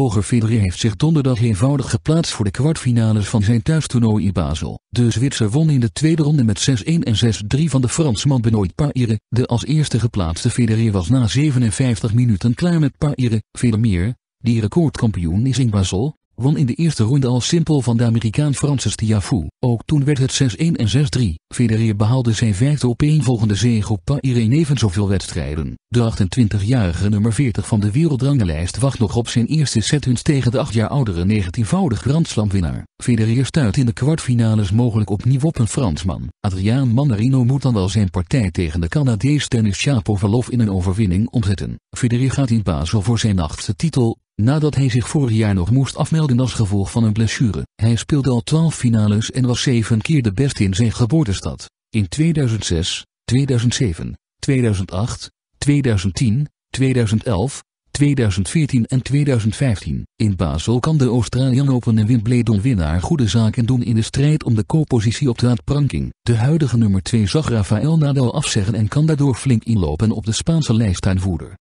Roger Federer heeft zich donderdag eenvoudig geplaatst voor de kwartfinales van zijn thuistoernooi in Basel. De Zwitser won in de tweede ronde met 6-1 en 6-3 van de Fransman Benoit Paire. De als eerste geplaatste Federer was na 57 minuten klaar met Paire. Federer, die recordkampioen is in Basel, won in de eerste ronde al simpel van de Amerikaan Francis Tiafou. Ook toen werd het 6-1 en 6-3. Federer behaalde zijn vijfde opeenvolgende zege op Paireen even zoveel wedstrijden. De 28-jarige nummer 40 van de wereldranglijst wacht nog op zijn eerste huns tegen de 8 jaar oudere 19-voudig Grand Slam winnaar. Federer stuit in de kwartfinales mogelijk opnieuw op een Fransman. Adriaan Manarino moet dan wel zijn partij tegen de Canadees Dennis Verlof in een overwinning omzetten. Federer gaat in Basel voor zijn achtste titel, nadat hij zich vorig jaar nog moest afmelden als gevolg van een blessure. Hij speelde al 12 finales en was 7 keer de beste in zijn geboortestad. In 2006, 2007, 2008, 2010, 2011, 2014 en 2015. In Basel kan de Australian Open en Wimbledon winnaar goede zaken doen in de strijd om de koppositie op de uitpranking. De huidige nummer 2 zag Rafael Nadal afzeggen en kan daardoor flink inlopen op de Spaanse aanvoerder.